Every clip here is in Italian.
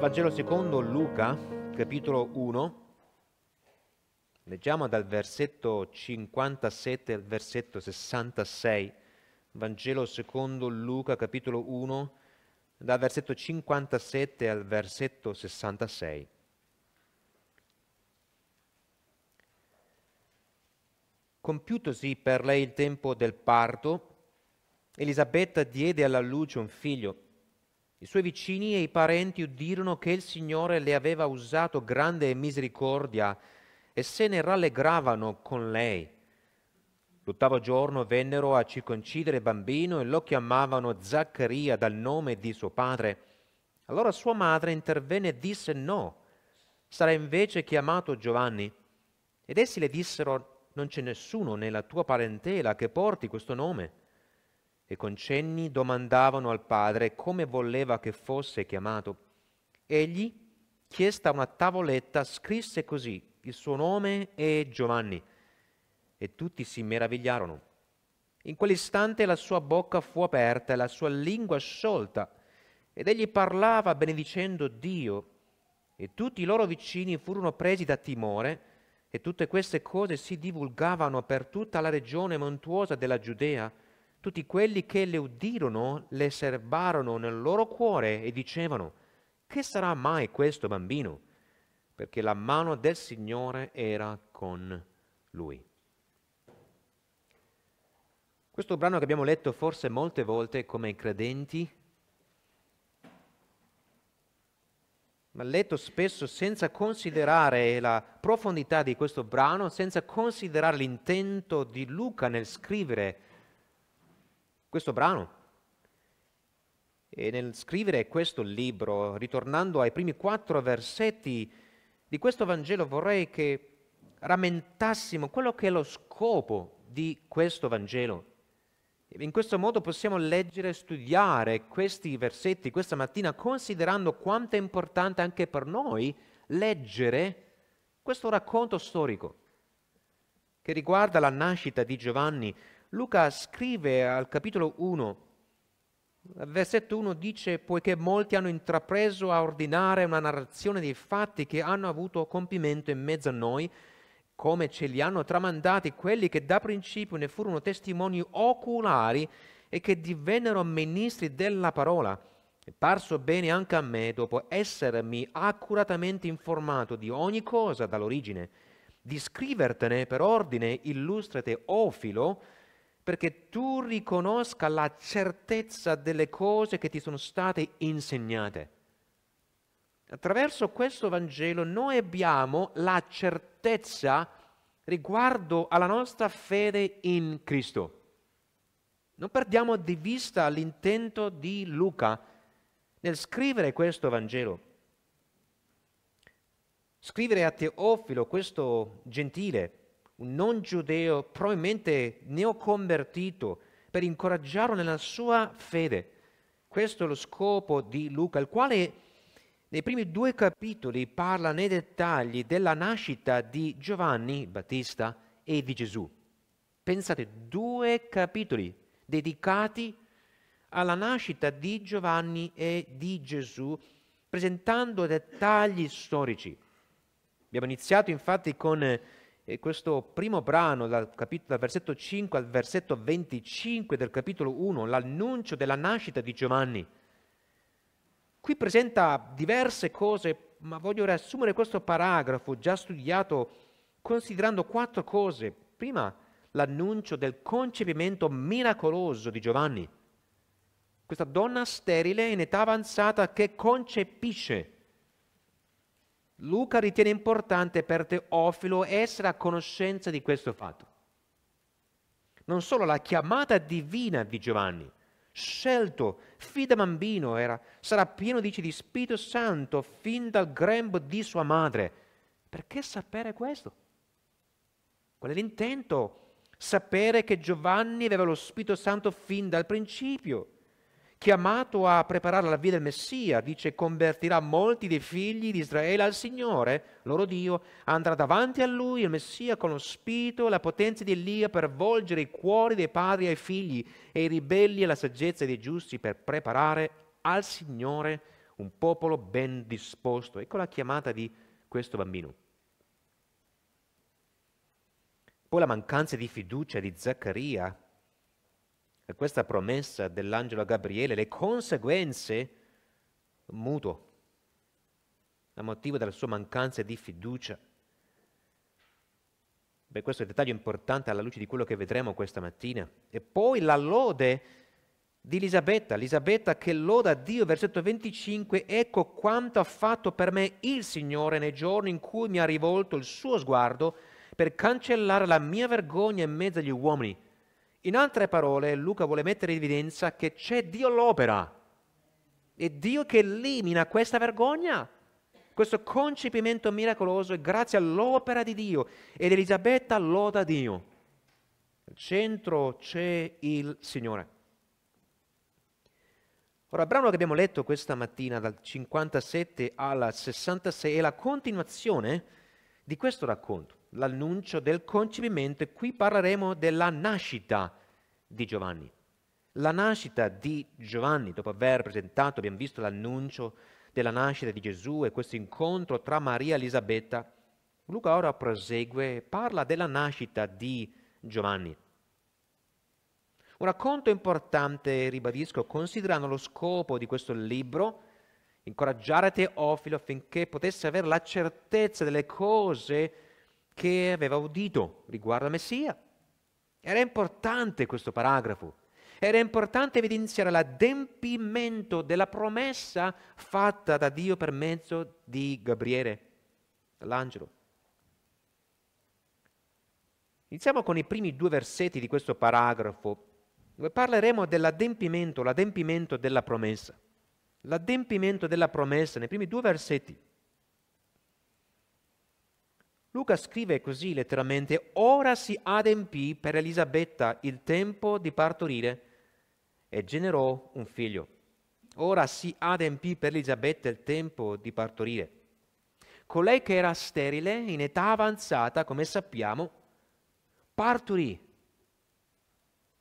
Vangelo secondo Luca, capitolo 1, leggiamo dal versetto 57 al versetto 66. Vangelo secondo Luca, capitolo 1, dal versetto 57 al versetto 66. Compiutosi per lei il tempo del parto, Elisabetta diede alla luce un figlio i suoi vicini e i parenti udirono che il Signore le aveva usato grande misericordia e se ne rallegravano con lei. L'ottavo giorno vennero a circoncidere il bambino e lo chiamavano Zaccaria dal nome di suo padre. Allora sua madre intervenne e disse no, sarà invece chiamato Giovanni. Ed essi le dissero non c'è nessuno nella tua parentela che porti questo nome e con cenni domandavano al padre come voleva che fosse chiamato. Egli, chiesta una tavoletta, scrisse così, il suo nome è Giovanni. E tutti si meravigliarono. In quell'istante la sua bocca fu aperta e la sua lingua sciolta, ed egli parlava benedicendo Dio. E tutti i loro vicini furono presi da timore, e tutte queste cose si divulgavano per tutta la regione montuosa della Giudea tutti quelli che le udirono le serbarono nel loro cuore e dicevano, che sarà mai questo bambino? Perché la mano del Signore era con lui. Questo brano che abbiamo letto forse molte volte come credenti, ma letto spesso senza considerare la profondità di questo brano, senza considerare l'intento di Luca nel scrivere questo brano. E nel scrivere questo libro, ritornando ai primi quattro versetti di questo Vangelo, vorrei che rammentassimo quello che è lo scopo di questo Vangelo. In questo modo possiamo leggere e studiare questi versetti questa mattina considerando quanto è importante anche per noi leggere questo racconto storico che riguarda la nascita di Giovanni, Luca scrive al capitolo 1, versetto 1 dice, poiché molti hanno intrapreso a ordinare una narrazione dei fatti che hanno avuto compimento in mezzo a noi, come ce li hanno tramandati quelli che da principio ne furono testimoni oculari e che divennero ministri della parola. È parso bene anche a me, dopo essermi accuratamente informato di ogni cosa dall'origine, di scrivertene per ordine illustrate o filo, perché tu riconosca la certezza delle cose che ti sono state insegnate. Attraverso questo Vangelo noi abbiamo la certezza riguardo alla nostra fede in Cristo. Non perdiamo di vista l'intento di Luca nel scrivere questo Vangelo. Scrivere a Teofilo, questo gentile, un non giudeo, probabilmente neoconvertito, per incoraggiarlo nella sua fede. Questo è lo scopo di Luca, il quale nei primi due capitoli parla nei dettagli della nascita di Giovanni Battista e di Gesù. Pensate, due capitoli dedicati alla nascita di Giovanni e di Gesù, presentando dettagli storici. Abbiamo iniziato infatti con e questo primo brano, dal, capit- dal versetto 5 al versetto 25 del capitolo 1, l'annuncio della nascita di Giovanni, qui presenta diverse cose, ma voglio riassumere questo paragrafo già studiato considerando quattro cose. Prima, l'annuncio del concepimento miracoloso di Giovanni. Questa donna sterile in età avanzata che concepisce Luca ritiene importante per Teofilo essere a conoscenza di questo fatto. Non solo la chiamata divina di Giovanni, scelto fin da bambino, era, sarà pieno dice, di Spirito Santo fin dal grembo di sua madre. Perché sapere questo? Qual è l'intento? Sapere che Giovanni aveva lo Spirito Santo fin dal principio chiamato a preparare la via del Messia, dice convertirà molti dei figli di Israele al Signore, loro Dio, andrà davanti a lui il Messia con lo spirito e la potenza di Elia per volgere i cuori dei padri ai figli e i ribelli alla saggezza dei giusti per preparare al Signore un popolo ben disposto. Ecco la chiamata di questo bambino. Poi la mancanza di fiducia di Zaccaria questa promessa dell'angelo Gabriele, le conseguenze muto, a motivo della sua mancanza di fiducia. Beh, questo è un dettaglio importante alla luce di quello che vedremo questa mattina. E poi la lode di Elisabetta, Elisabetta che loda Dio, versetto 25, ecco quanto ha fatto per me il Signore nei giorni in cui mi ha rivolto il suo sguardo per cancellare la mia vergogna in mezzo agli uomini. In altre parole, Luca vuole mettere in evidenza che c'è Dio all'opera. È Dio che elimina questa vergogna, questo concepimento miracoloso è grazie all'opera di Dio. Ed Elisabetta loda Dio. Al centro c'è il Signore. Ora, il brano che abbiamo letto questa mattina dal 57 al 66 è la continuazione di questo racconto l'annuncio del concepimento, qui parleremo della nascita di Giovanni. La nascita di Giovanni, dopo aver presentato, abbiamo visto l'annuncio della nascita di Gesù e questo incontro tra Maria e Elisabetta, Luca ora prosegue e parla della nascita di Giovanni. Un racconto importante, ribadisco, considerando lo scopo di questo libro, incoraggiare Teofilo affinché potesse avere la certezza delle cose che aveva udito riguardo a Messia. Era importante questo paragrafo. Era importante evidenziare l'adempimento della promessa fatta da Dio per mezzo di Gabriele, l'angelo. Iniziamo con i primi due versetti di questo paragrafo, dove parleremo dell'adempimento, l'adempimento della promessa. L'adempimento della promessa nei primi due versetti. Luca scrive così letteralmente, ora si adempì per Elisabetta il tempo di partorire e generò un figlio. Ora si adempì per Elisabetta il tempo di partorire. Colei che era sterile, in età avanzata, come sappiamo, partorì.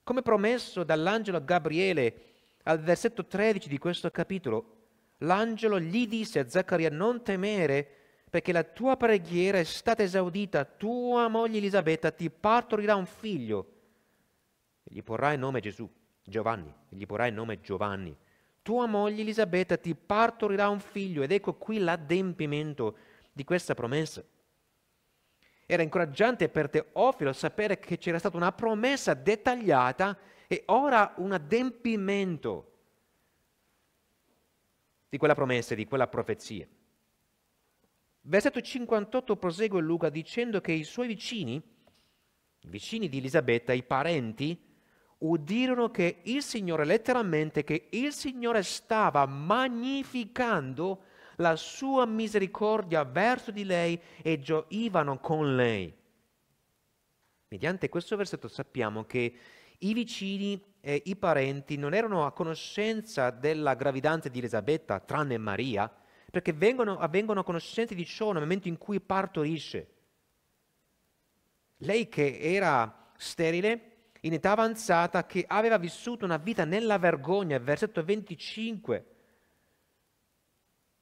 Come promesso dall'angelo Gabriele al versetto 13 di questo capitolo, l'angelo gli disse a Zaccaria non temere perché la tua preghiera è stata esaudita, tua moglie Elisabetta ti partorirà un figlio. E gli porrai il nome Gesù, Giovanni, e gli porrai il nome Giovanni. Tua moglie Elisabetta ti partorirà un figlio ed ecco qui l'adempimento di questa promessa. Era incoraggiante per Teofilo sapere che c'era stata una promessa dettagliata e ora un adempimento di quella promessa, di quella profezia. Versetto 58 prosegue Luca dicendo che i suoi vicini, i vicini di Elisabetta, i parenti, udirono che il Signore, letteralmente, che il Signore stava magnificando la sua misericordia verso di lei e gioivano con lei. Mediante questo versetto sappiamo che i vicini e i parenti non erano a conoscenza della gravidanza di Elisabetta, tranne Maria, perché vengono, avvengono a conoscenza di ciò nel momento in cui partorisce. Lei che era sterile, in età avanzata, che aveva vissuto una vita nella vergogna, versetto 25.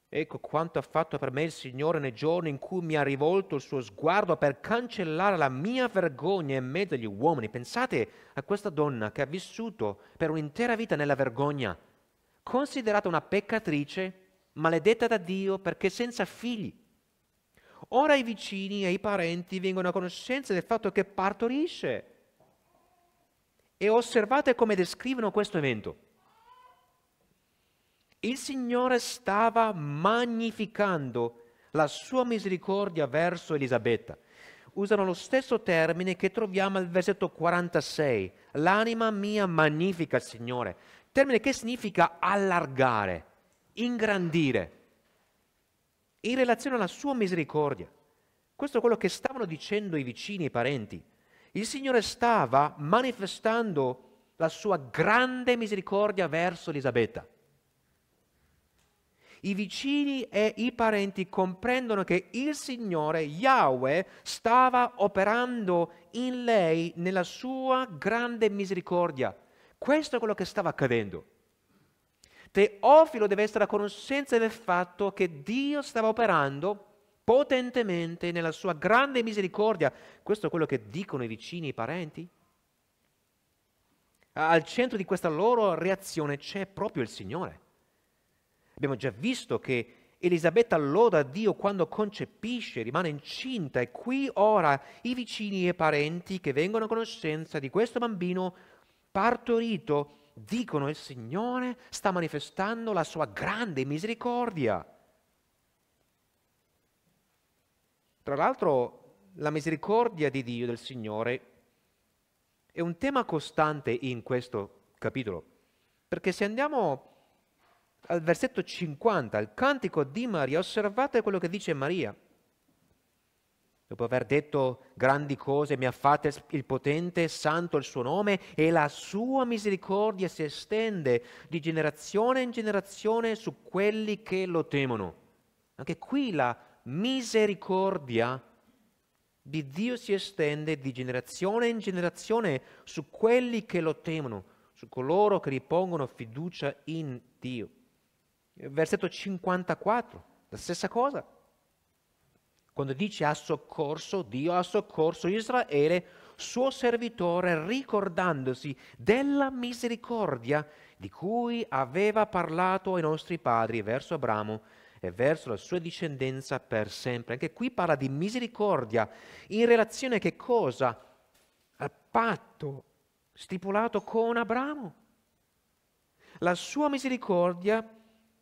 Ecco quanto ha fatto per me il Signore nei giorni in cui mi ha rivolto il suo sguardo per cancellare la mia vergogna in mezzo agli uomini. Pensate a questa donna che ha vissuto per un'intera vita nella vergogna, considerata una peccatrice, maledetta da Dio perché senza figli. Ora i vicini e i parenti vengono a conoscenza del fatto che partorisce. E osservate come descrivono questo evento. Il Signore stava magnificando la sua misericordia verso Elisabetta. Usano lo stesso termine che troviamo al versetto 46. L'anima mia magnifica il Signore. Termine che significa allargare, ingrandire in relazione alla sua misericordia. Questo è quello che stavano dicendo i vicini e i parenti. Il Signore stava manifestando la sua grande misericordia verso Elisabetta. I vicini e i parenti comprendono che il Signore, Yahweh, stava operando in lei nella sua grande misericordia. Questo è quello che stava accadendo. Teofilo deve essere a conoscenza del fatto che Dio stava operando potentemente nella sua grande misericordia. Questo è quello che dicono i vicini, i parenti. Al centro di questa loro reazione c'è proprio il Signore. Abbiamo già visto che Elisabetta loda Dio quando concepisce, rimane incinta e qui ora i vicini e parenti che vengono a conoscenza di questo bambino partorito dicono il Signore sta manifestando la sua grande misericordia. Tra l'altro la misericordia di Dio, del Signore, è un tema costante in questo capitolo, perché se andiamo al versetto 50, al cantico di Maria, osservate quello che dice Maria. Dopo aver detto grandi cose, mi ha fatto il potente, santo il suo nome, e la sua misericordia si estende di generazione in generazione su quelli che lo temono. Anche qui la misericordia di Dio si estende di generazione in generazione su quelli che lo temono, su coloro che ripongono fiducia in Dio. Versetto 54, la stessa cosa. Quando dice ha soccorso, Dio ha soccorso Israele, suo servitore, ricordandosi della misericordia di cui aveva parlato ai nostri padri verso Abramo e verso la sua discendenza per sempre. Anche qui parla di misericordia in relazione a che cosa? Al patto stipulato con Abramo. La sua misericordia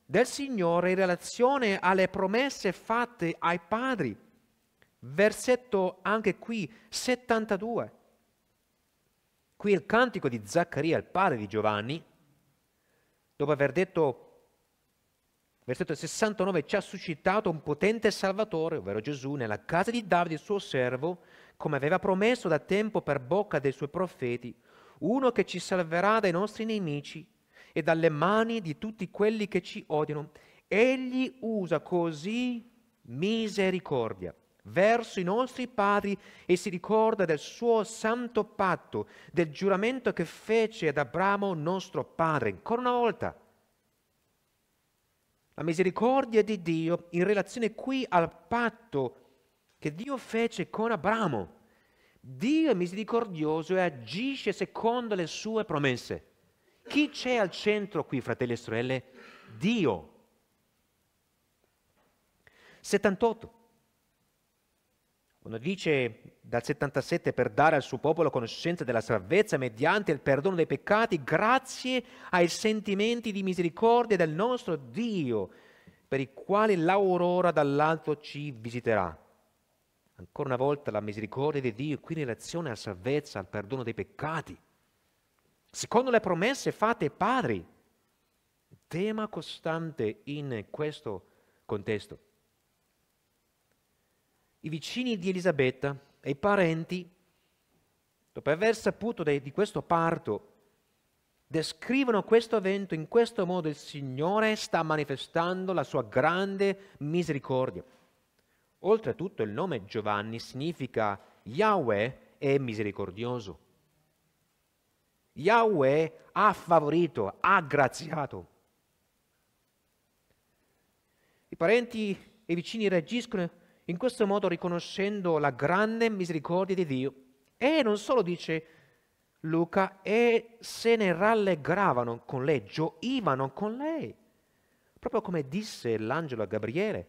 del Signore in relazione alle promesse fatte ai padri versetto anche qui 72. Qui il cantico di Zaccaria, il padre di Giovanni, dopo aver detto, versetto 69, ci ha suscitato un potente Salvatore, ovvero Gesù, nella casa di Davide, suo servo, come aveva promesso da tempo per bocca dei suoi profeti, uno che ci salverà dai nostri nemici e dalle mani di tutti quelli che ci odiano. Egli usa così misericordia verso i nostri padri e si ricorda del suo santo patto, del giuramento che fece ad Abramo nostro padre. Ancora una volta, la misericordia di Dio in relazione qui al patto che Dio fece con Abramo. Dio è misericordioso e agisce secondo le sue promesse. Chi c'è al centro qui, fratelli e sorelle? Dio. 78. Quando dice dal 77 per dare al suo popolo conoscenza della salvezza mediante il perdono dei peccati, grazie ai sentimenti di misericordia del nostro Dio, per i quali l'aurora dall'alto ci visiterà. Ancora una volta la misericordia di Dio qui in relazione alla salvezza, al perdono dei peccati. Secondo le promesse fatte ai padri, tema costante in questo contesto i vicini di Elisabetta e i parenti, dopo aver saputo de, di questo parto, descrivono questo evento in questo modo, il Signore sta manifestando la sua grande misericordia. Oltretutto il nome Giovanni significa Yahweh è misericordioso. Yahweh ha favorito, ha graziato. I parenti e i vicini reagiscono in questo modo riconoscendo la grande misericordia di Dio. E non solo dice Luca, e se ne rallegravano con lei, gioivano con lei, proprio come disse l'angelo a Gabriele.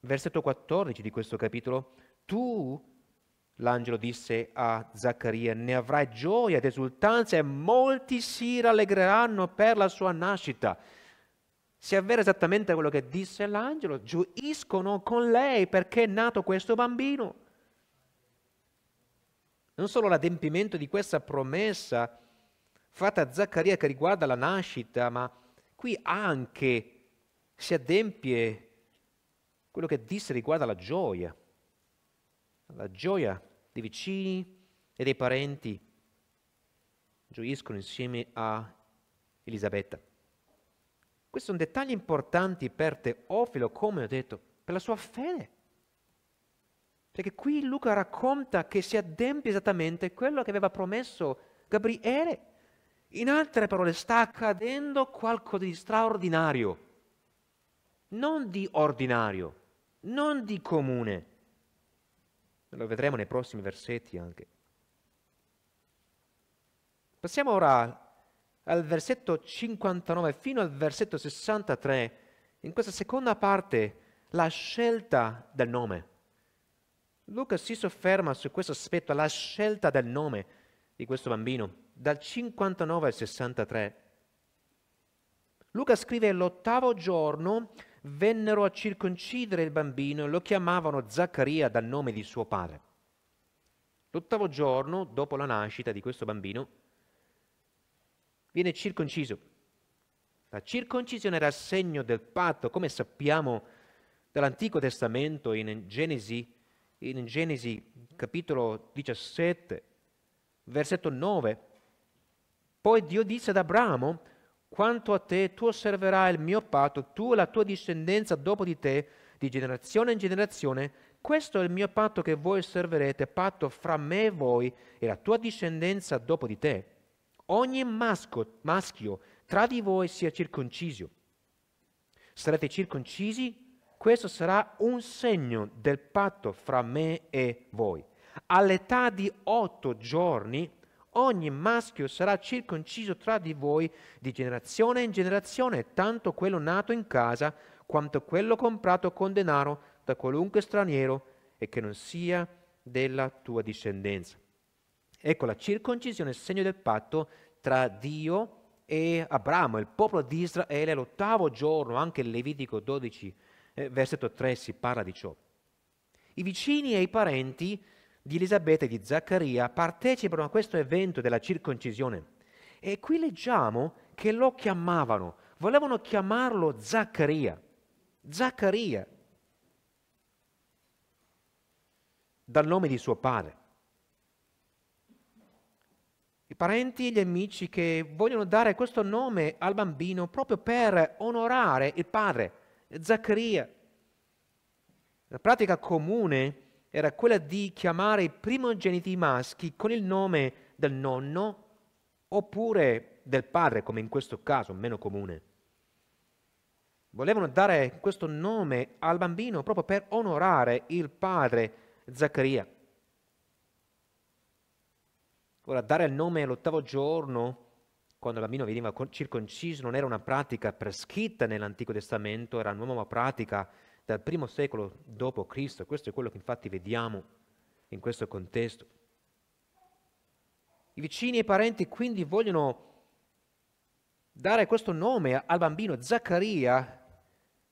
Versetto 14 di questo capitolo, tu, l'angelo disse a Zaccaria, ne avrai gioia ed esultanza e molti si rallegreranno per la sua nascita si avvera esattamente quello che disse l'angelo, gioiscono con lei perché è nato questo bambino. Non solo l'adempimento di questa promessa fatta a Zaccaria che riguarda la nascita, ma qui anche si adempie quello che disse riguarda la gioia, la gioia dei vicini e dei parenti. Gioiscono insieme a Elisabetta. Questi sono dettagli importanti per Teofilo, come ho detto, per la sua fede. Perché qui Luca racconta che si adempie esattamente quello che aveva promesso Gabriele. In altre parole, sta accadendo qualcosa di straordinario, non di ordinario, non di comune. Lo vedremo nei prossimi versetti anche. Passiamo ora al versetto 59 fino al versetto 63, in questa seconda parte, la scelta del nome. Luca si sofferma su questo aspetto, la scelta del nome di questo bambino, dal 59 al 63. Luca scrive l'ottavo giorno vennero a circoncidere il bambino e lo chiamavano Zaccaria dal nome di suo padre. L'ottavo giorno dopo la nascita di questo bambino, viene circonciso. La circoncisione era il segno del patto, come sappiamo dall'Antico Testamento in Genesi, in Genesi capitolo 17, versetto 9. Poi Dio disse ad Abramo, quanto a te tu osserverai il mio patto, tu e la tua discendenza dopo di te, di generazione in generazione, questo è il mio patto che voi osserverete, patto fra me e voi e la tua discendenza dopo di te Ogni masco, maschio tra di voi sia circonciso. Sarete circoncisi? Questo sarà un segno del patto fra me e voi. All'età di otto giorni ogni maschio sarà circonciso tra di voi di generazione in generazione, tanto quello nato in casa quanto quello comprato con denaro da qualunque straniero e che non sia della tua discendenza. Ecco la circoncisione, il segno del patto tra Dio e Abramo, il popolo di Israele, l'ottavo giorno, anche Levitico 12, eh, versetto 3 si parla di ciò. I vicini e i parenti di Elisabetta e di Zaccaria partecipano a questo evento della circoncisione. E qui leggiamo che lo chiamavano, volevano chiamarlo Zaccaria. Zaccaria, dal nome di suo padre i parenti e gli amici che vogliono dare questo nome al bambino proprio per onorare il padre, Zaccaria. La pratica comune era quella di chiamare i primogeniti maschi con il nome del nonno oppure del padre, come in questo caso, meno comune. Volevano dare questo nome al bambino proprio per onorare il padre Zaccaria. Ora, dare il nome all'ottavo giorno, quando il bambino veniva circonciso, non era una pratica prescritta nell'Antico Testamento, era una nuova pratica dal primo secolo d.C. Questo è quello che infatti vediamo in questo contesto. I vicini e i parenti quindi vogliono dare questo nome al bambino Zaccaria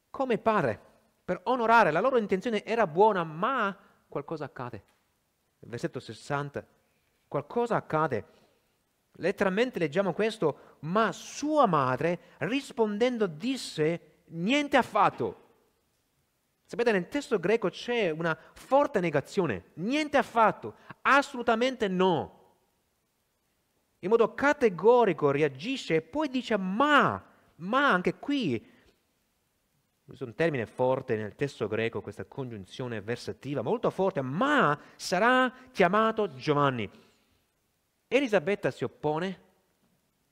come padre, per onorare. La loro intenzione era buona, ma qualcosa accade. Il versetto 60 qualcosa accade. Letteralmente leggiamo questo, ma sua madre rispondendo disse niente affatto. Sapete, nel testo greco c'è una forte negazione, niente affatto, assolutamente no. In modo categorico reagisce e poi dice ma, ma anche qui. Questo è un termine forte nel testo greco, questa congiunzione versativa, molto forte, ma sarà chiamato Giovanni. Elisabetta si oppone,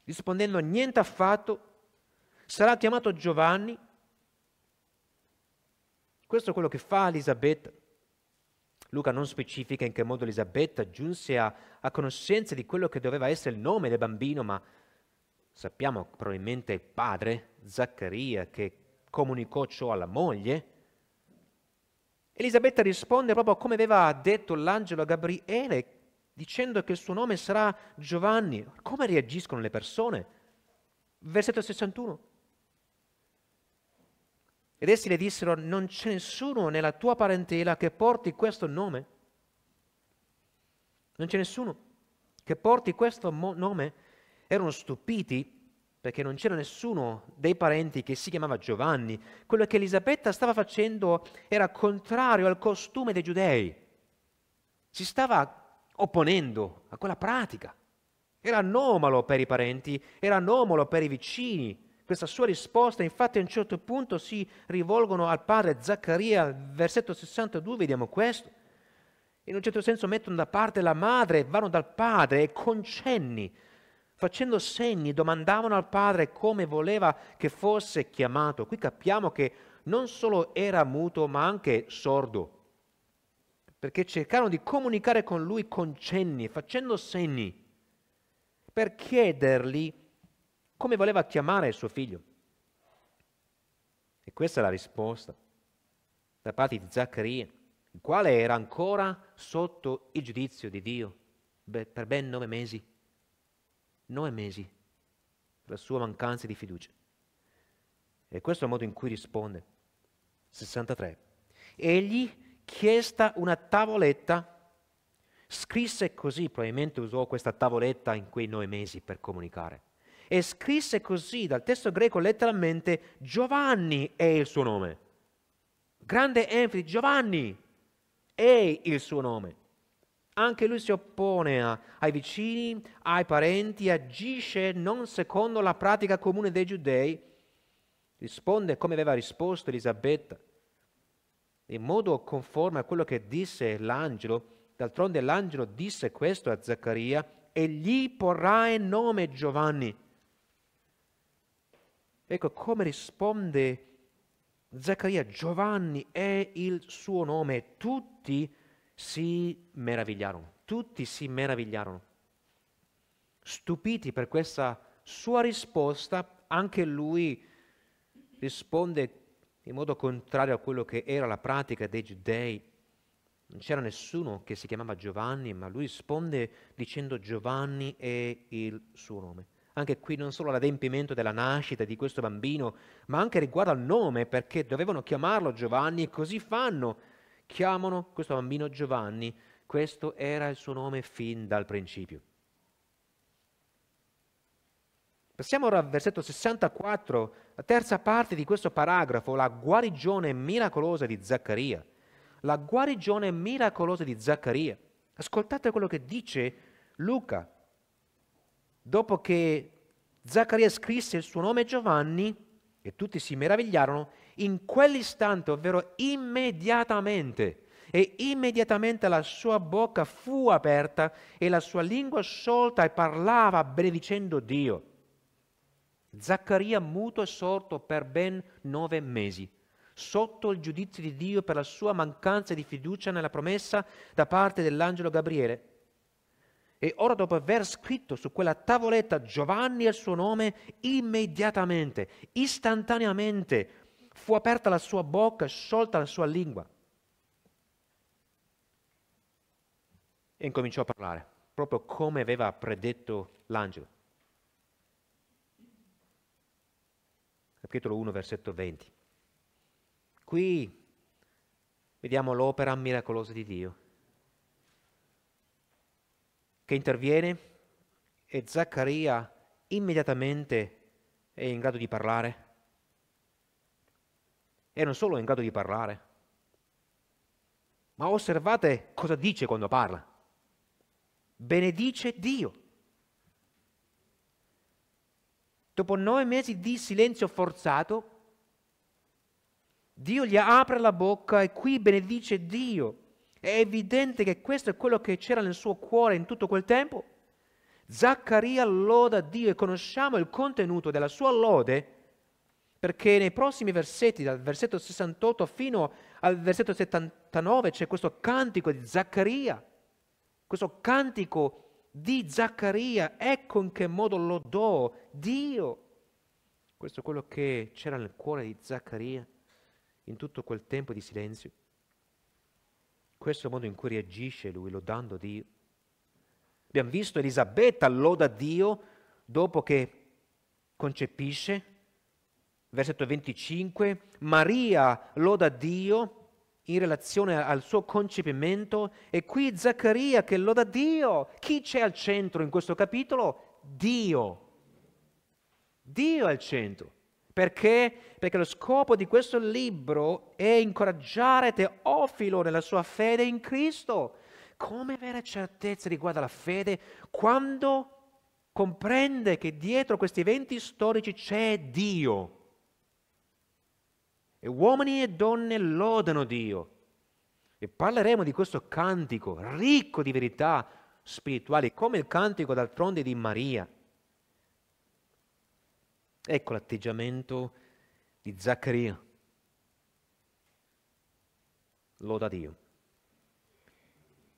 rispondendo niente affatto, sarà chiamato Giovanni. Questo è quello che fa Elisabetta. Luca non specifica in che modo Elisabetta giunse a, a conoscenza di quello che doveva essere il nome del bambino, ma sappiamo probabilmente il padre, Zaccaria, che comunicò ciò alla moglie. Elisabetta risponde proprio come aveva detto l'angelo a Gabriele, dicendo che il suo nome sarà Giovanni. Come reagiscono le persone? Versetto 61. Ed essi le dissero, non c'è nessuno nella tua parentela che porti questo nome. Non c'è nessuno che porti questo mo- nome. Erano stupiti perché non c'era nessuno dei parenti che si chiamava Giovanni. Quello che Elisabetta stava facendo era contrario al costume dei giudei. Si stava opponendo a quella pratica. Era anomalo per i parenti, era anomalo per i vicini. Questa sua risposta, infatti, a un certo punto si rivolgono al padre Zaccaria, versetto 62, vediamo questo. In un certo senso mettono da parte la madre, vanno dal padre e con cenni, facendo segni, domandavano al padre come voleva che fosse chiamato. Qui capiamo che non solo era muto, ma anche sordo perché cercarono di comunicare con lui con cenni, facendo segni, per chiedergli come voleva chiamare il suo figlio. E questa è la risposta da parte di Zaccaria, il quale era ancora sotto il giudizio di Dio per ben nove mesi. Nove mesi per la sua mancanza di fiducia. E questo è il modo in cui risponde. 63. Egli chiesta una tavoletta, scrisse così, probabilmente usò questa tavoletta in quei nove mesi per comunicare, e scrisse così dal testo greco letteralmente Giovanni è il suo nome. Grande enfasi, Giovanni è il suo nome. Anche lui si oppone a, ai vicini, ai parenti, agisce non secondo la pratica comune dei giudei, risponde come aveva risposto Elisabetta in modo conforme a quello che disse l'angelo. D'altronde l'angelo disse questo a Zaccaria e gli porrà il nome Giovanni. Ecco come risponde Zaccaria, Giovanni è il suo nome. Tutti si meravigliarono, tutti si meravigliarono. Stupiti per questa sua risposta, anche lui risponde in modo contrario a quello che era la pratica dei giudei. Non c'era nessuno che si chiamava Giovanni, ma lui risponde dicendo Giovanni è il suo nome. Anche qui non solo l'adempimento della nascita di questo bambino, ma anche riguardo al nome, perché dovevano chiamarlo Giovanni e così fanno. Chiamano questo bambino Giovanni, questo era il suo nome fin dal principio. Passiamo ora al versetto 64, la terza parte di questo paragrafo, la guarigione miracolosa di Zaccaria. La guarigione miracolosa di Zaccaria. Ascoltate quello che dice Luca. Dopo che Zaccaria scrisse il suo nome Giovanni e tutti si meravigliarono, in quell'istante, ovvero immediatamente, e immediatamente la sua bocca fu aperta e la sua lingua sciolta e parlava benedicendo Dio. Zaccaria muto e sorto per ben nove mesi, sotto il giudizio di Dio per la sua mancanza di fiducia nella promessa da parte dell'angelo Gabriele. E ora dopo aver scritto su quella tavoletta Giovanni e il suo nome, immediatamente, istantaneamente, fu aperta la sua bocca e sciolta la sua lingua. E incominciò a parlare, proprio come aveva predetto l'angelo. capitolo 1, versetto 20. Qui vediamo l'opera miracolosa di Dio, che interviene e Zaccaria immediatamente è in grado di parlare. E non solo è in grado di parlare, ma osservate cosa dice quando parla. Benedice Dio. dopo nove mesi di silenzio forzato, Dio gli apre la bocca e qui benedice Dio. È evidente che questo è quello che c'era nel suo cuore in tutto quel tempo. Zaccaria loda Dio e conosciamo il contenuto della sua lode perché nei prossimi versetti, dal versetto 68 fino al versetto 79, c'è questo cantico di Zaccaria, questo cantico di di Zaccaria, ecco in che modo lodò Dio. Questo è quello che c'era nel cuore di Zaccaria in tutto quel tempo di silenzio. Questo è il modo in cui reagisce lui, lodando Dio. Abbiamo visto Elisabetta loda Dio dopo che concepisce. Versetto 25, Maria loda Dio in relazione al suo concepimento. E qui Zaccaria che loda Dio. Chi c'è al centro in questo capitolo? Dio. Dio è al centro. Perché? Perché lo scopo di questo libro è incoraggiare Teofilo nella sua fede in Cristo. Come avere certezza riguardo alla fede quando comprende che dietro questi eventi storici c'è Dio? E uomini e donne lodano Dio. E parleremo di questo cantico ricco di verità spirituali, come il cantico d'altronde di Maria. Ecco l'atteggiamento di Zaccaria. Loda Dio.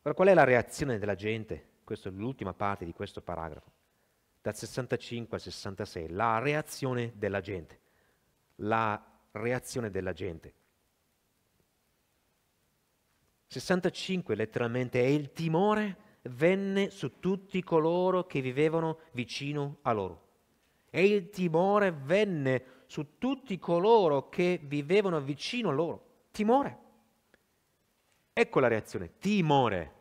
Ora qual è la reazione della gente? Questa è l'ultima parte di questo paragrafo. Dal 65 al 66, la reazione della gente. La reazione della gente. 65 letteralmente è il timore venne su tutti coloro che vivevano vicino a loro. E il timore venne su tutti coloro che vivevano vicino a loro. Timore. Ecco la reazione, timore.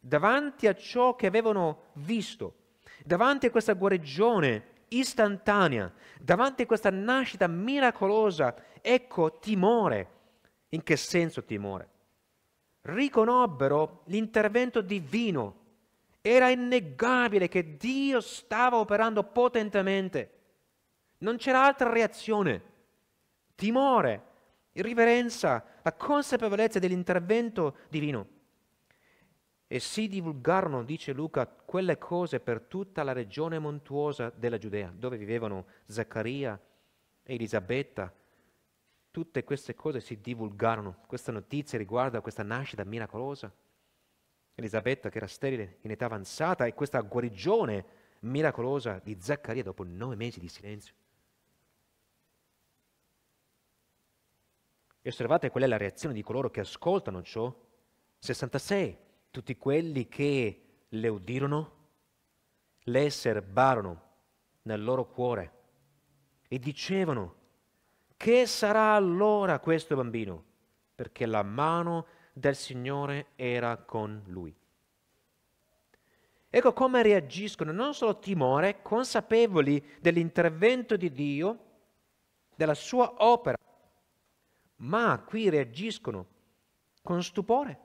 Davanti a ciò che avevano visto, davanti a questa guarigione istantanea, davanti a questa nascita miracolosa, ecco timore. In che senso timore? Riconobbero l'intervento divino. Era innegabile che Dio stava operando potentemente. Non c'era altra reazione. Timore, riverenza, la consapevolezza dell'intervento divino. E si divulgarono, dice Luca, quelle cose per tutta la regione montuosa della Giudea, dove vivevano Zaccaria e Elisabetta. Tutte queste cose si divulgarono. Questa notizia riguarda questa nascita miracolosa. Elisabetta che era sterile in età avanzata e questa guarigione miracolosa di Zaccaria dopo nove mesi di silenzio. E osservate qual è la reazione di coloro che ascoltano ciò. 66 tutti quelli che le udirono, le serbarono nel loro cuore e dicevano, che sarà allora questo bambino? Perché la mano del Signore era con lui. Ecco come reagiscono, non solo timore, consapevoli dell'intervento di Dio, della sua opera, ma qui reagiscono con stupore.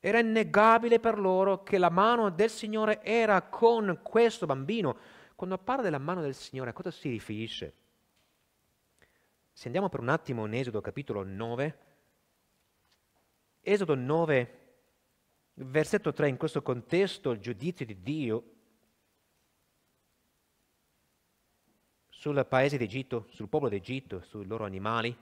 Era innegabile per loro che la mano del Signore era con questo bambino. Quando parla della mano del Signore, a cosa si riferisce? Se andiamo per un attimo in Esodo capitolo 9, Esodo 9, versetto 3, in questo contesto il giudizio di Dio sul paese d'Egitto, sul popolo d'Egitto, sui loro animali.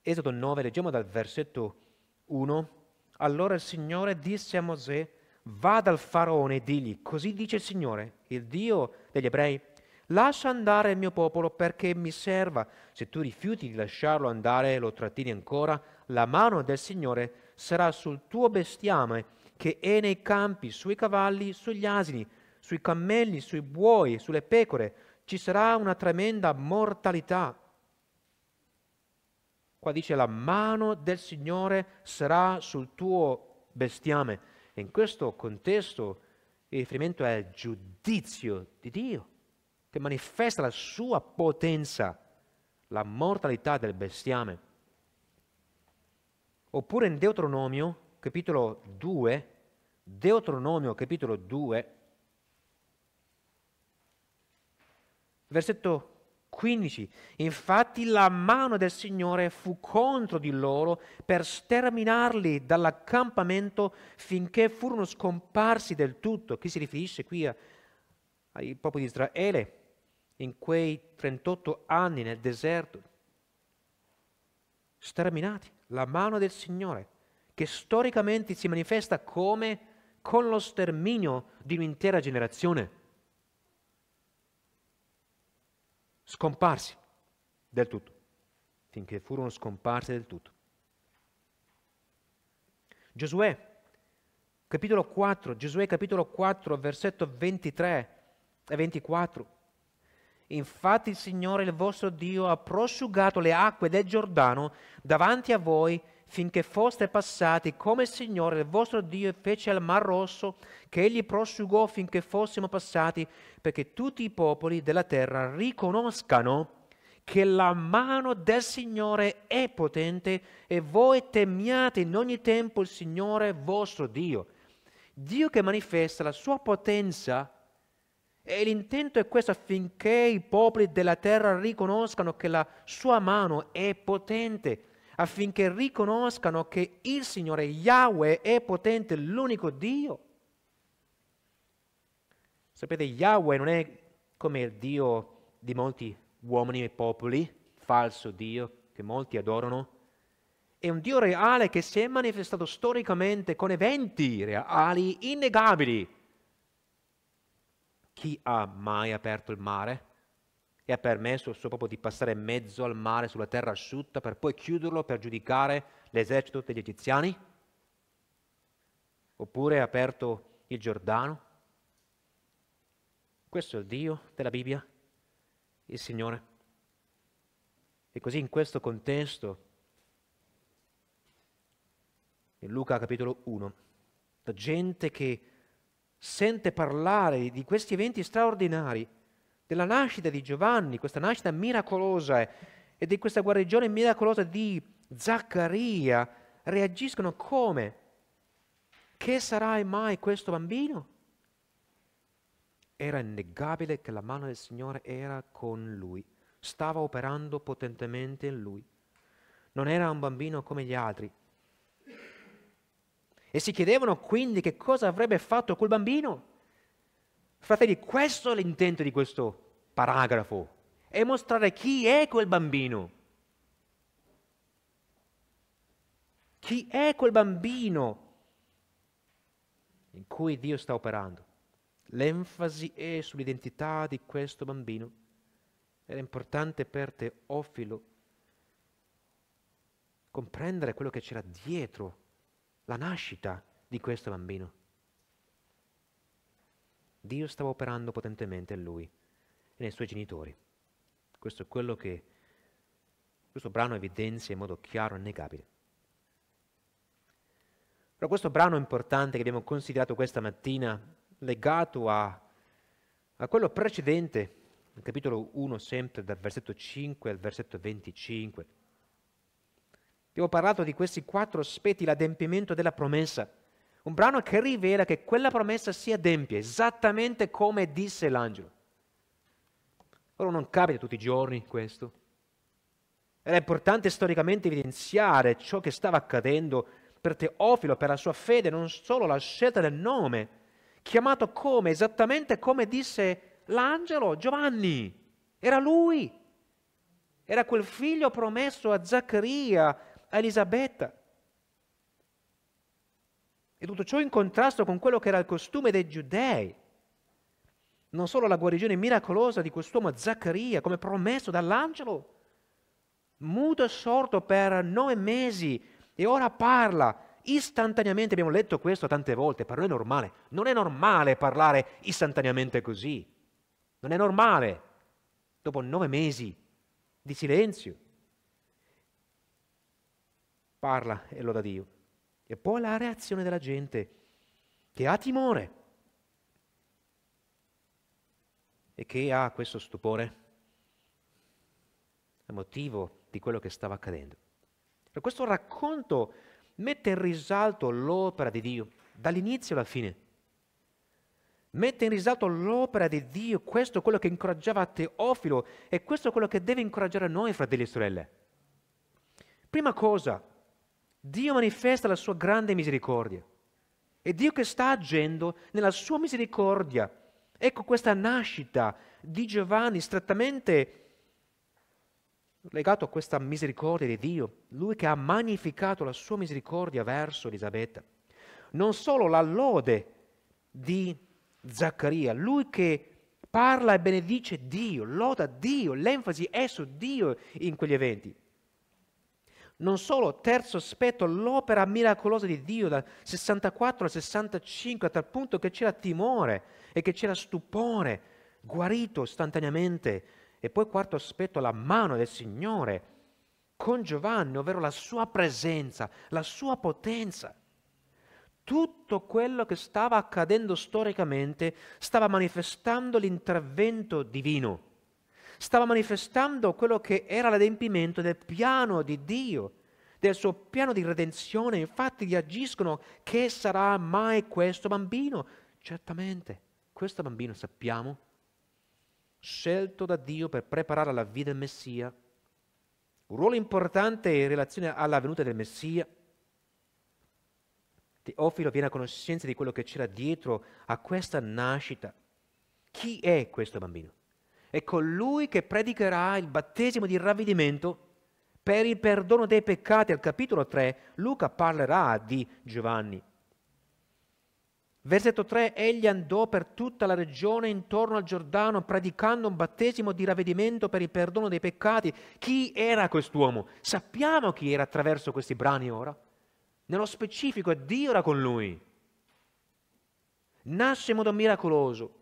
Esodo 9, leggiamo dal versetto 1 allora il Signore disse a Mosè, va dal faraone e digli, così dice il Signore, il Dio degli ebrei, lascia andare il mio popolo perché mi serva. Se tu rifiuti di lasciarlo andare e lo trattini ancora, la mano del Signore sarà sul tuo bestiame che è nei campi, sui cavalli, sugli asini, sui cammelli, sui buoi, sulle pecore. Ci sarà una tremenda mortalità Qua dice la mano del Signore sarà sul tuo bestiame. In questo contesto il riferimento è il giudizio di Dio, che manifesta la sua potenza, la mortalità del bestiame. Oppure in Deuteronomio, capitolo 2, Deuteronomio, capitolo 2, versetto 15. Infatti la mano del Signore fu contro di loro per sterminarli dall'accampamento finché furono scomparsi del tutto. Chi si riferisce qui ai popoli di Israele in quei 38 anni nel deserto? Sterminati, la mano del Signore, che storicamente si manifesta come con lo sterminio di un'intera generazione. scomparsi del tutto, finché furono scomparsi del tutto. Giosuè, capitolo 4, Giosuè capitolo 4, versetto 23 e 24. Infatti il Signore, il vostro Dio, ha prosciugato le acque del Giordano davanti a voi finché foste passati come il Signore il vostro Dio fece al Mar Rosso, che egli prosciugò finché fossimo passati, perché tutti i popoli della terra riconoscano che la mano del Signore è potente e voi temiate in ogni tempo il Signore vostro Dio. Dio che manifesta la sua potenza e l'intento è questo affinché i popoli della terra riconoscano che la sua mano è potente affinché riconoscano che il Signore Yahweh è potente, l'unico Dio. Sapete, Yahweh non è come il Dio di molti uomini e popoli, falso Dio che molti adorano, è un Dio reale che si è manifestato storicamente con eventi reali, innegabili. Chi ha mai aperto il mare? e ha permesso al suo popolo di passare in mezzo al mare sulla terra asciutta per poi chiuderlo per giudicare l'esercito degli egiziani? Oppure ha aperto il Giordano? Questo è il Dio della Bibbia, il Signore. E così in questo contesto, in Luca capitolo 1, la gente che sente parlare di questi eventi straordinari della nascita di Giovanni, questa nascita miracolosa eh, e di questa guarigione miracolosa di Zaccaria, reagiscono come? Che sarà mai questo bambino? Era innegabile che la mano del Signore era con lui, stava operando potentemente in lui. Non era un bambino come gli altri. E si chiedevano quindi che cosa avrebbe fatto quel bambino. Fratelli, questo è l'intento di questo paragrafo, è mostrare chi è quel bambino. Chi è quel bambino in cui Dio sta operando? L'enfasi è sull'identità di questo bambino. Era importante per te, Ofilo, comprendere quello che c'era dietro la nascita di questo bambino. Dio stava operando potentemente in lui e nei suoi genitori. Questo è quello che questo brano evidenzia in modo chiaro e negabile. Però questo brano importante che abbiamo considerato questa mattina, legato a, a quello precedente, nel capitolo 1 sempre, dal versetto 5 al versetto 25, abbiamo parlato di questi quattro aspetti, l'adempimento della promessa. Un brano che rivela che quella promessa si adempie esattamente come disse l'angelo. Ora non capita tutti i giorni questo. Era importante storicamente evidenziare ciò che stava accadendo per Teofilo, per la sua fede, non solo la scelta del nome, chiamato come, esattamente come disse l'angelo Giovanni. Era lui, era quel figlio promesso a Zaccaria, a Elisabetta. E tutto ciò in contrasto con quello che era il costume dei giudei. Non solo la guarigione miracolosa di quest'uomo Zaccaria, come promesso dall'angelo, muto e sorto per nove mesi e ora parla istantaneamente. Abbiamo letto questo tante volte, per noi è normale. Non è normale parlare istantaneamente così. Non è normale. Dopo nove mesi di silenzio, parla e loda Dio. E poi la reazione della gente che ha timore e che ha questo stupore a motivo di quello che stava accadendo. Per questo racconto mette in risalto l'opera di Dio dall'inizio alla fine. Mette in risalto l'opera di Dio, questo è quello che incoraggiava Teofilo e questo è quello che deve incoraggiare noi, fratelli e sorelle. Prima cosa, Dio manifesta la sua grande misericordia. E Dio che sta agendo nella sua misericordia. Ecco questa nascita di Giovanni strettamente legato a questa misericordia di Dio, lui che ha magnificato la sua misericordia verso Elisabetta. Non solo la lode di Zaccaria, lui che parla e benedice Dio, loda Dio, l'enfasi è su Dio in quegli eventi. Non solo, terzo aspetto, l'opera miracolosa di Dio dal 64 al 65, a tal punto che c'era timore e che c'era stupore, guarito istantaneamente. E poi quarto aspetto, la mano del Signore con Giovanni, ovvero la sua presenza, la sua potenza. Tutto quello che stava accadendo storicamente stava manifestando l'intervento divino stava manifestando quello che era l'adempimento del piano di Dio, del suo piano di redenzione. Infatti gli agiscono che sarà mai questo bambino? Certamente, questo bambino sappiamo, scelto da Dio per preparare la vita del Messia, un ruolo importante in relazione alla venuta del Messia. Teofilo viene a conoscenza di quello che c'era dietro a questa nascita. Chi è questo bambino? è colui che predicherà il battesimo di ravvedimento per il perdono dei peccati. Al capitolo 3 Luca parlerà di Giovanni. Versetto 3, egli andò per tutta la regione intorno al Giordano predicando un battesimo di ravvedimento per il perdono dei peccati. Chi era quest'uomo? Sappiamo chi era attraverso questi brani ora. Nello specifico, è Dio era con lui. Nasce in modo miracoloso,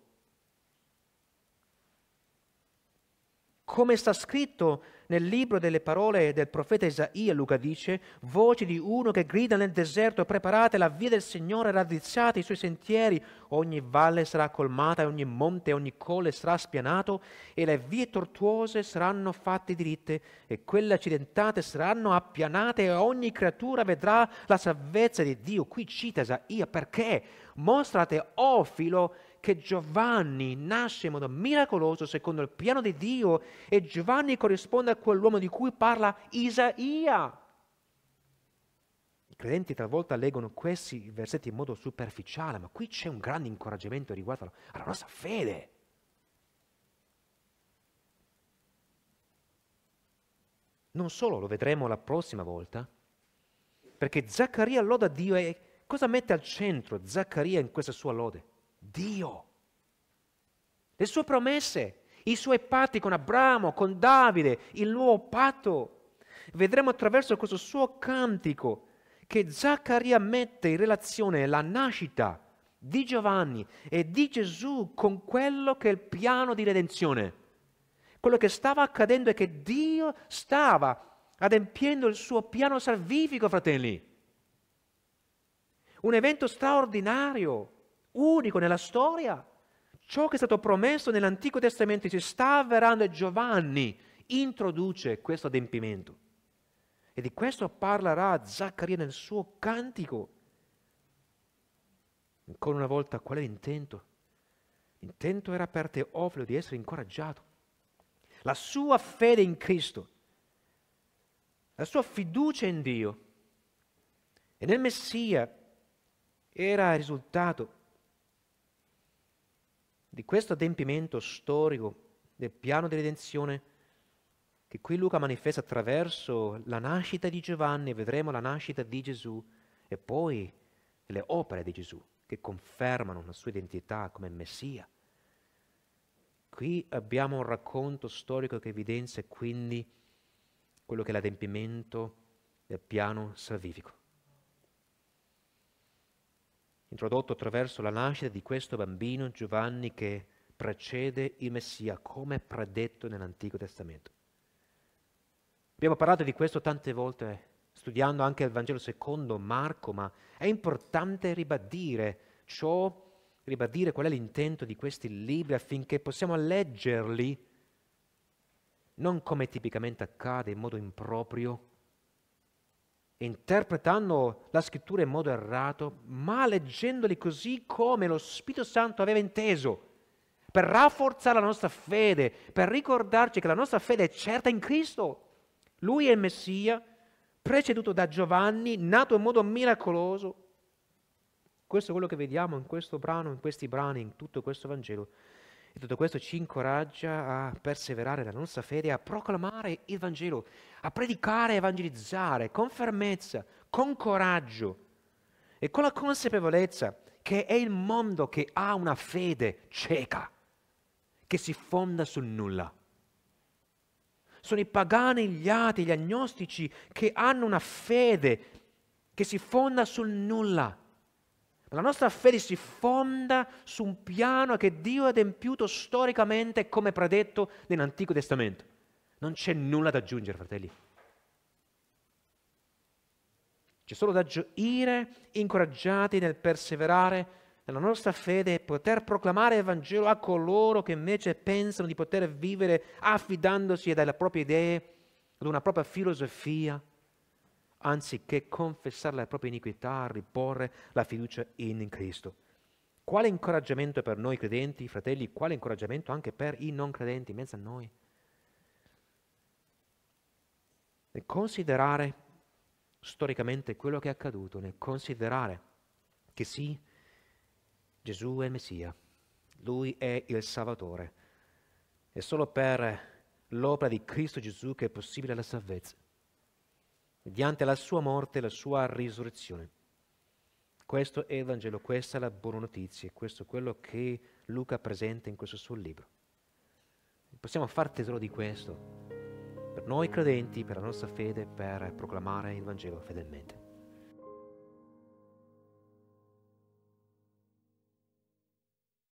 Come sta scritto nel libro delle parole del profeta Isaia, Luca dice, voce di uno che grida nel deserto, preparate la via del Signore, raddrizzate i suoi sentieri, ogni valle sarà colmata, ogni monte, ogni colle sarà spianato, e le vie tortuose saranno fatte diritte, e quelle accidentate saranno appianate, e ogni creatura vedrà la salvezza di Dio. Qui cita Isaia, perché? Mostrate, oh filo, che Giovanni nasce in modo miracoloso secondo il piano di Dio e Giovanni corrisponde a quell'uomo di cui parla Isaia. I credenti talvolta leggono questi versetti in modo superficiale, ma qui c'è un grande incoraggiamento riguardo alla nostra fede. Non solo, lo vedremo la prossima volta, perché Zaccaria loda Dio e cosa mette al centro Zaccaria in questa sua lode? Dio. Le sue promesse, i suoi patti con Abramo, con Davide, il nuovo patto. Vedremo attraverso questo suo cantico che Zaccaria mette in relazione la nascita di Giovanni e di Gesù con quello che è il piano di redenzione. Quello che stava accadendo è che Dio stava adempiendo il suo piano salvifico, fratelli. Un evento straordinario unico nella storia. Ciò che è stato promesso nell'Antico Testamento si sta avverando e Giovanni introduce questo adempimento. E di questo parlerà Zaccaria nel suo cantico. Ancora una volta, qual è l'intento? L'intento era per Teofilo di essere incoraggiato. La sua fede in Cristo, la sua fiducia in Dio e nel Messia era il risultato di questo adempimento storico del piano di redenzione che qui Luca manifesta attraverso la nascita di Giovanni, vedremo la nascita di Gesù e poi le opere di Gesù che confermano la sua identità come Messia. Qui abbiamo un racconto storico che evidenzia quindi quello che è l'adempimento del piano salvifico introdotto attraverso la nascita di questo bambino Giovanni che precede il Messia come predetto nell'Antico Testamento. Abbiamo parlato di questo tante volte studiando anche il Vangelo secondo Marco, ma è importante ribadire ciò, ribadire qual è l'intento di questi libri affinché possiamo leggerli non come tipicamente accade in modo improprio, interpretando la scrittura in modo errato, ma leggendoli così come lo Spirito Santo aveva inteso, per rafforzare la nostra fede, per ricordarci che la nostra fede è certa in Cristo. Lui è il Messia, preceduto da Giovanni, nato in modo miracoloso. Questo è quello che vediamo in questo brano, in questi brani, in tutto questo Vangelo. E tutto questo ci incoraggia a perseverare nella nostra fede, a proclamare il Vangelo, a predicare e evangelizzare con fermezza, con coraggio e con la consapevolezza che è il mondo che ha una fede cieca, che si fonda sul nulla. Sono i pagani, gli ati, gli agnostici che hanno una fede che si fonda sul nulla la nostra fede si fonda su un piano che Dio ha adempiuto storicamente come predetto nell'Antico Testamento. Non c'è nulla da aggiungere, fratelli. C'è solo da gioire, incoraggiati nel perseverare nella nostra fede e poter proclamare il Vangelo a coloro che invece pensano di poter vivere affidandosi alle proprie idee, ad una propria filosofia, anziché confessare la propria iniquità, riporre la fiducia in Cristo. Quale incoraggiamento per noi credenti, fratelli, quale incoraggiamento anche per i non credenti in mezzo a noi. Nel considerare storicamente quello che è accaduto, nel considerare che sì, Gesù è il Messia, lui è il Salvatore. È solo per l'opera di Cristo Gesù che è possibile la salvezza mediante la sua morte e la sua risurrezione. Questo è il Vangelo, questa è la buona notizia, questo è quello che Luca presenta in questo suo libro. Possiamo far tesoro di questo, per noi credenti, per la nostra fede, per proclamare il Vangelo fedelmente.